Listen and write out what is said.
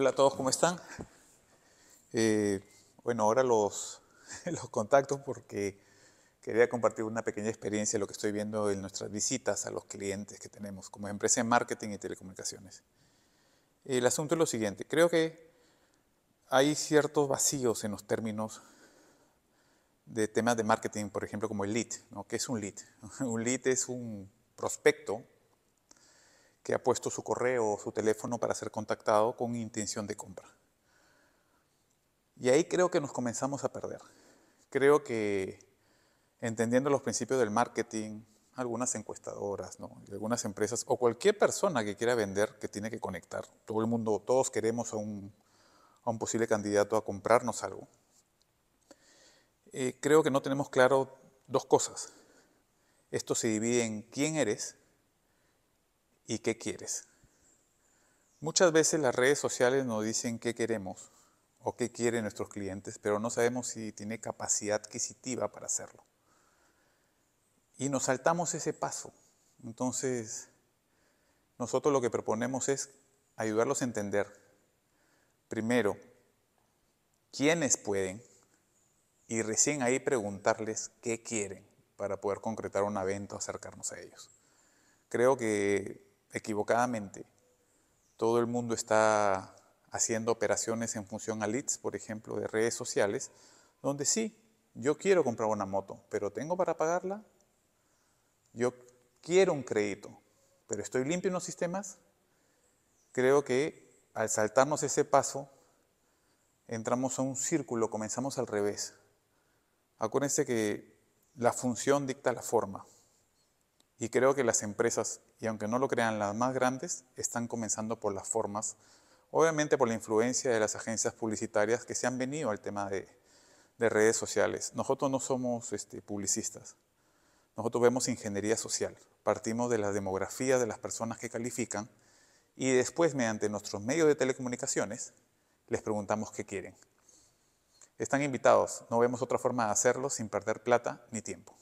Hola a todos, ¿cómo están? Eh, bueno, ahora los, los contactos porque quería compartir una pequeña experiencia de lo que estoy viendo en nuestras visitas a los clientes que tenemos como empresa de marketing y telecomunicaciones. El asunto es lo siguiente, creo que hay ciertos vacíos en los términos de temas de marketing, por ejemplo, como el lead, ¿no? ¿Qué es un lead? Un lead es un prospecto que ha puesto su correo o su teléfono para ser contactado con intención de compra. Y ahí creo que nos comenzamos a perder. Creo que entendiendo los principios del marketing, algunas encuestadoras, ¿no? algunas empresas o cualquier persona que quiera vender que tiene que conectar. Todo el mundo, todos queremos a un, posible candidato a comprarnos algo. Eh, creo que no tenemos claro dos cosas. Esto se divide en quién eres y qué quieres. Muchas veces las redes sociales nos dicen qué queremos o qué quieren nuestros clientes, pero no sabemos si tiene capacidad adquisitiva para hacerlo. Y nos saltamos ese paso. Entonces, nosotros lo que proponemos es ayudarlos a entender, primero, quiénes pueden y recién ahí preguntarles qué quieren para poder concretar un evento, acercarnos a ellos. Creo que equivocadamente. Todo el mundo está haciendo operaciones en función a leads, por ejemplo, de redes sociales, donde sí, yo quiero comprar una moto, pero ¿tengo para pagarla? Yo quiero un crédito, pero estoy limpio en los sistemas. Creo que al saltarnos ese paso, entramos a un círculo, comenzamos al revés. Acuérdense que la función dicta la forma. Y creo que las empresas, y aunque no lo crean las más grandes, están comenzando por las formas, obviamente por la influencia de las agencias publicitarias que se han venido al tema de, redes sociales. Nosotros no somos este, publicistas, nosotros vemos ingeniería social, partimos de la demografía de las personas que califican y después mediante nuestros medios de telecomunicaciones les preguntamos qué quieren. Están invitados, no vemos otra forma de hacerlo sin perder plata ni tiempo.